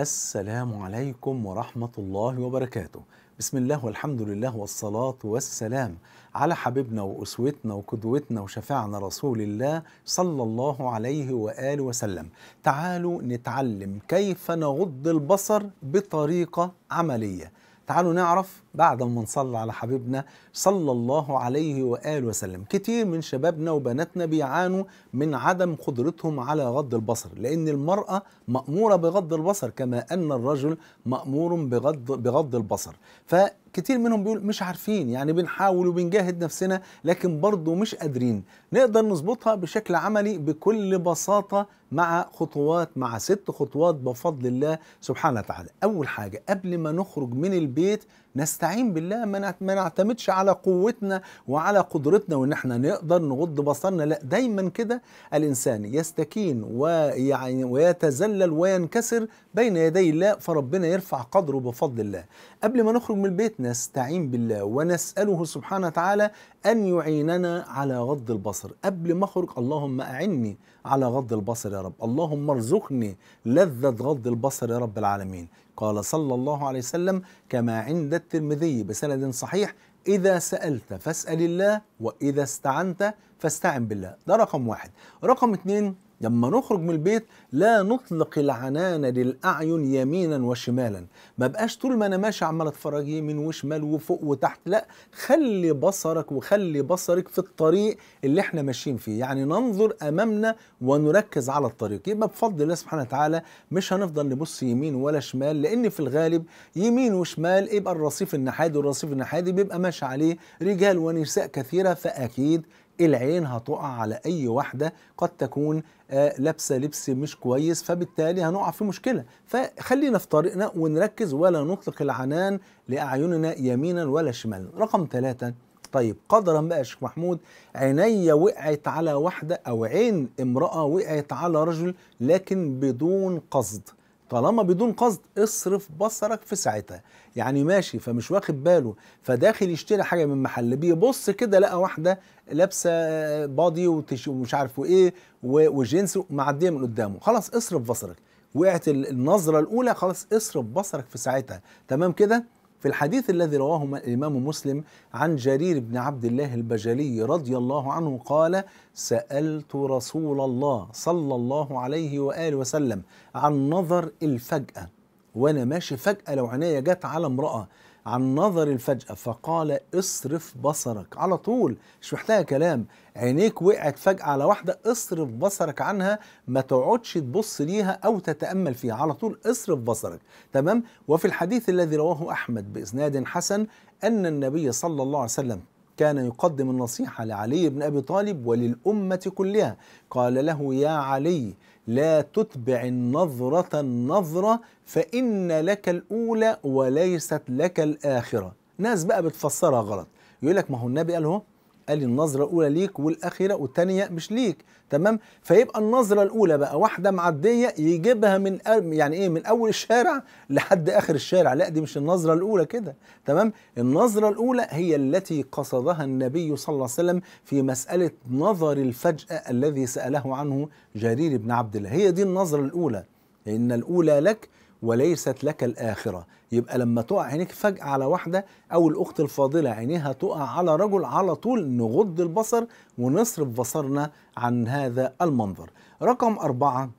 السلام عليكم ورحمة الله وبركاته بسم الله والحمد لله والصلاة والسلام على حبيبنا وأسوتنا وقدوتنا وشفاعنا رسول الله صلى الله عليه وآله وسلم تعالوا نتعلم كيف نغض البصر بطريقة عملية تعالوا نعرف بعد ما نصلي على حبيبنا صلى الله عليه وآله وسلم كتير من شبابنا وبناتنا بيعانوا من عدم قدرتهم على غض البصر لأن المرأة مأمورة بغض البصر كما أن الرجل مأمور بغض, بغض البصر ف كتير منهم بيقول مش عارفين يعني بنحاول وبنجاهد نفسنا لكن برضه مش قادرين نقدر نظبطها بشكل عملي بكل بساطة مع خطوات مع ست خطوات بفضل الله سبحانه وتعالى أول حاجة قبل ما نخرج من البيت نستعين بالله ما نعتمدش على قوتنا وعلى قدرتنا وان احنا نقدر نغض بصرنا لا دايما كده الانسان يستكين ويعني ويتذلل وينكسر بين يدي الله فربنا يرفع قدره بفضل الله قبل ما نخرج من البيت نستعين بالله ونسأله سبحانه وتعالى أن يعيننا على غض البصر قبل ما أخرج اللهم أعني على غض البصر يا رب اللهم ارزقني لذة غض البصر يا رب العالمين قال صلى الله عليه وسلم كما عند الترمذي بسند صحيح إذا سألت فاسأل الله وإذا استعنت فاستعن بالله ده رقم واحد رقم اتنين لما نخرج من البيت لا نطلق العنان للأعين يمينا وشمالا ما بقاش طول ما أنا ماشي عمال أتفرج يمين وشمال وفوق وتحت لا خلي بصرك وخلي بصرك في الطريق اللي احنا ماشيين فيه يعني ننظر أمامنا ونركز على الطريق يبقى بفضل الله سبحانه وتعالى مش هنفضل نبص يمين ولا شمال لأن في الغالب يمين وشمال يبقى الرصيف النحادي والرصيف النحادي بيبقى ماشي عليه رجال ونساء كثيرة فأكيد العين هتقع على اي واحده قد تكون آه، لابسه لبس مش كويس فبالتالي هنقع في مشكله فخلينا في طريقنا ونركز ولا نطلق العنان لاعيننا يمينا ولا شمالا رقم ثلاثة طيب قدرا بقى يا شيخ محمود عيني وقعت على واحده او عين امراه وقعت على رجل لكن بدون قصد طالما بدون قصد اصرف بصرك في ساعتها يعني ماشي فمش واخد باله فداخل يشتري حاجه من محل بيبص كده لقى واحده لابسه بادي ومش عارف ايه وجنس معديه من قدامه خلاص اصرف بصرك وقعت النظره الاولى خلاص اصرف بصرك في ساعتها تمام كده في الحديث الذي رواه الإمام مسلم عن جرير بن عبد الله البجلي رضي الله عنه قال سألت رسول الله صلى الله عليه وآله وسلم عن نظر الفجأة وأنا ماشي فجأة لو عناية جت على امرأة عن نظر الفجأة فقال اصرف بصرك على طول مش محتاجة كلام عينيك وقعت فجأة على واحدة اصرف بصرك عنها ما تقعدش تبص ليها أو تتأمل فيها على طول اصرف بصرك تمام وفي الحديث الذي رواه أحمد بإسناد حسن أن النبي صلى الله عليه وسلم كان يقدم النصيحة لعلي بن أبي طالب وللأمة كلها قال له يا علي لا تتبع النظرة النظرة فإن لك الأولى وليست لك الآخرة ناس بقى بتفسرها غلط يقول لك ما هو النبي قال هو قال لي النظره الاولى ليك والاخيره والثانيه مش ليك تمام فيبقى النظره الاولى بقى واحده معديه يجيبها من يعني ايه من اول الشارع لحد اخر الشارع لا دي مش النظره الاولى كده تمام النظره الاولى هي التي قصدها النبي صلى الله عليه وسلم في مساله نظر الفجاه الذي ساله عنه جرير بن عبد الله هي دي النظره الاولى ان الاولى لك وليست لك الآخرة يبقى لما تقع عينيك فجأة على واحدة أو الأخت الفاضلة عينيها تقع على رجل على طول نغض البصر ونصرف بصرنا عن هذا المنظر رقم أربعة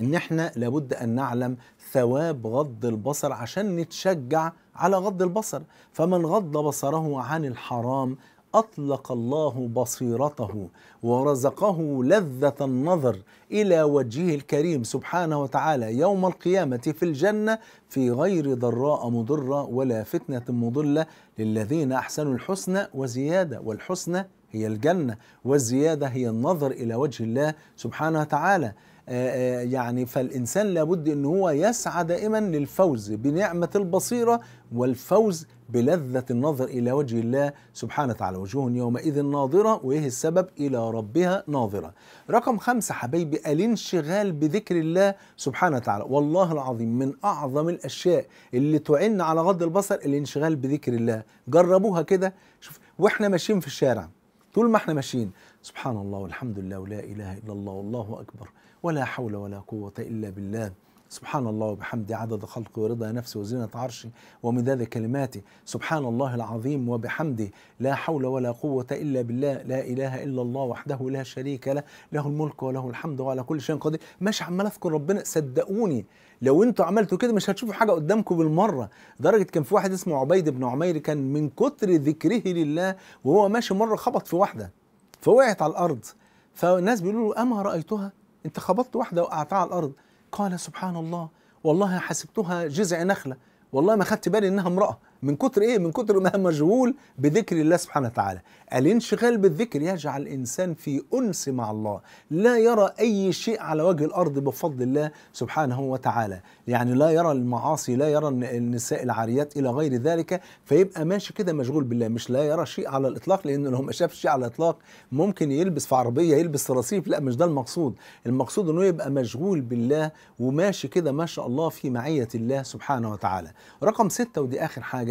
إن إحنا لابد أن نعلم ثواب غض البصر عشان نتشجع على غض البصر فمن غض بصره عن الحرام اطلق الله بصيرته ورزقه لذه النظر الى وجهه الكريم سبحانه وتعالى يوم القيامه في الجنه في غير ضراء مضره ولا فتنه مضله للذين احسنوا الحسنى وزياده والحسنى هي الجنة والزيادة هي النظر إلى وجه الله سبحانه وتعالى آه، آه، يعني فالإنسان لابد أن هو يسعى دائما للفوز بنعمة البصيرة والفوز بلذة النظر إلى وجه الله سبحانه وتعالى وجوه يومئذ ناظرة وإيه السبب إلى ربها ناظرة رقم خمسة حبيبي الانشغال بذكر الله سبحانه وتعالى والله العظيم من أعظم الأشياء اللي تعن على غض البصر الانشغال بذكر الله جربوها كده شوف وإحنا ماشيين في الشارع طول ما احنا ماشيين سبحان الله والحمد لله ولا اله الا الله والله اكبر ولا حول ولا قوه الا بالله سبحان الله وبحمده عدد خلقه ورضا نفسه وزينة عرشه ومداد كلماته سبحان الله العظيم وبحمده لا حول ولا قوة إلا بالله لا إله إلا الله وحده لا شريك له له الملك وله الحمد وعلى كل شيء قدير مش عمال أذكر ربنا صدقوني لو انتوا عملتوا كده مش هتشوفوا حاجه قدامكم بالمره لدرجه كان في واحد اسمه عبيد بن عمير كان من كتر ذكره لله وهو ماشي مره خبط في واحده فوقعت على الارض فالناس بيقولوا له اما رايتها انت خبطت واحده وقعتها على الارض قال سبحان الله والله حسبتها جزع نخلة والله ما خدت بالي إنها امرأة من كتر ايه من كتر ما مشغول بذكر الله سبحانه وتعالى الانشغال بالذكر يجعل الانسان في انس مع الله لا يرى اي شيء على وجه الارض بفضل الله سبحانه وتعالى يعني لا يرى المعاصي لا يرى النساء العاريات الى غير ذلك فيبقى ماشي كده مشغول بالله مش لا يرى شيء على الاطلاق لانه لو ما شافش شيء على الاطلاق ممكن يلبس في عربيه يلبس رصيف لا مش ده المقصود المقصود انه يبقى مشغول بالله وماشي كده ما شاء الله في معيه الله سبحانه وتعالى رقم ستة ودي اخر حاجه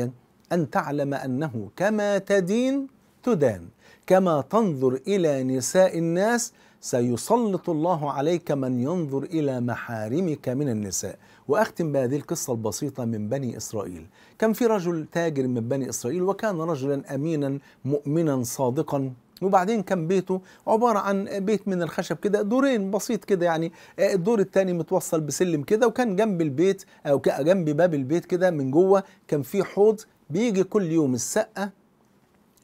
أن تعلم أنه كما تدين تدان كما تنظر إلى نساء الناس سيسلط الله عليك من ينظر إلى محارمك من النساء وأختم بهذه القصة البسيطة من بني إسرائيل كان في رجل تاجر من بني إسرائيل وكان رجلا أمينا مؤمنا صادقا وبعدين كان بيته عبارة عن بيت من الخشب كده دورين بسيط كده يعني الدور الثاني متوصل بسلم كده وكان جنب البيت أو جنب باب البيت كده من جوه كان في حوض بيجي كل يوم السقة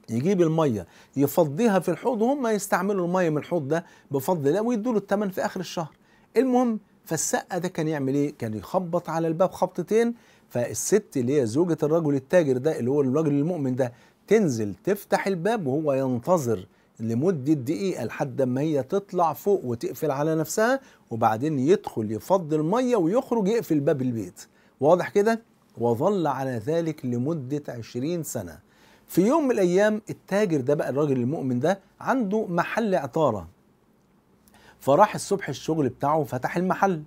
يجيب المية يفضيها في الحوض وهم يستعملوا المية من الحوض ده بفضل الله ويدوا له الثمن في آخر الشهر المهم فالسقة ده كان يعمل إيه؟ كان يخبط على الباب خبطتين فالست اللي هي زوجة الرجل التاجر ده اللي هو الرجل المؤمن ده تنزل تفتح الباب وهو ينتظر لمدة دقيقة لحد ما هي تطلع فوق وتقفل على نفسها وبعدين يدخل يفضي المية ويخرج يقفل باب البيت واضح كده؟ وظل على ذلك لمدة عشرين سنة في يوم من الأيام التاجر ده بقى الراجل المؤمن ده عنده محل عطارة فراح الصبح الشغل بتاعه فتح المحل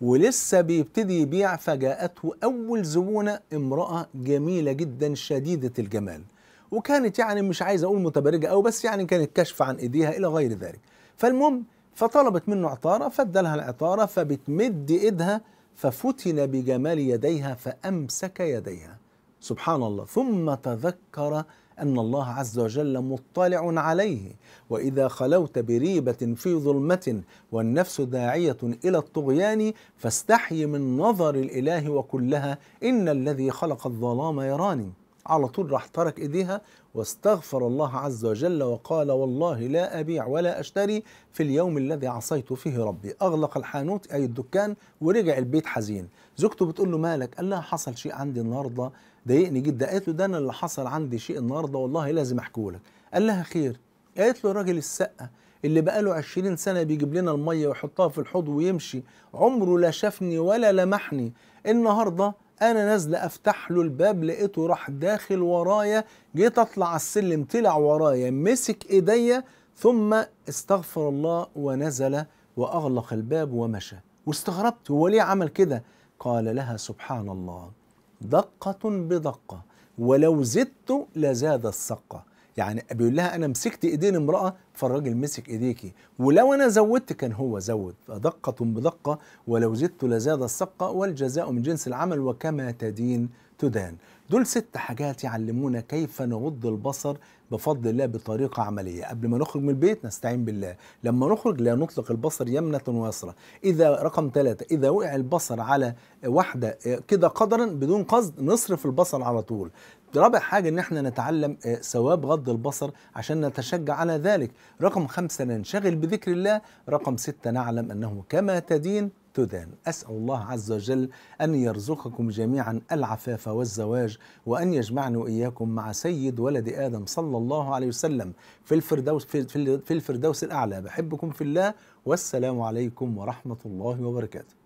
ولسه بيبتدي يبيع فجاءته أول زبونة امرأة جميلة جدا شديدة الجمال وكانت يعني مش عايز أقول متبرجة أو بس يعني كانت كشف عن إيديها إلى غير ذلك فالمهم فطلبت منه عطارة فادالها العطارة فبتمد إيدها ففتن بجمال يديها فامسك يديها سبحان الله ثم تذكر ان الله عز وجل مطلع عليه واذا خلوت بريبه في ظلمه والنفس داعيه الى الطغيان فاستحي من نظر الاله وكلها ان الذي خلق الظلام يراني على طول راح ترك ايديها واستغفر الله عز وجل وقال والله لا ابيع ولا اشتري في اليوم الذي عصيت فيه ربي اغلق الحانوت اي الدكان ورجع البيت حزين زوجته بتقول له مالك قال لها حصل شيء عندي النهارده ضايقني جدا قالت له ده انا اللي حصل عندي شيء النهارده والله لازم احكوا لك قال لها خير قالت له راجل السقه اللي بقاله عشرين سنة بيجيب لنا المية ويحطها في الحوض ويمشي عمره لا شافني ولا لمحني النهاردة انا نازله افتح له الباب لقيته راح داخل ورايا جيت اطلع على السلم طلع ورايا مسك ايديا ثم استغفر الله ونزل واغلق الباب ومشى واستغربت هو ليه عمل كده قال لها سبحان الله دقه بدقه ولو زدت لزاد السقه يعني بيقول لها انا مسكت ايدين امراه فالراجل مسك ايديكي ولو انا زودت كان هو زود دقه بدقه ولو زدت لزاد السقه والجزاء من جنس العمل وكما تدين تدان دول ست حاجات يعلمونا كيف نغض البصر بفضل الله بطريقة عملية قبل ما نخرج من البيت نستعين بالله لما نخرج لا نطلق البصر يمنة ويسرى إذا رقم ثلاثة إذا وقع البصر على واحدة آه، كده قدرا بدون قصد نصرف البصر على طول رابع حاجة إن إحنا نتعلم آه، ثواب غض البصر عشان نتشجع على ذلك رقم خمسة ننشغل بذكر الله رقم ستة نعلم أنه كما تدين تدان أسأل الله عز وجل أن يرزقكم جميعا العفاف والزواج وأن يجمعنا إياكم مع سيد ولد آدم صلى الله عليه وسلم في الفردوس, في الفردوس الأعلى بحبكم في الله والسلام عليكم ورحمة الله وبركاته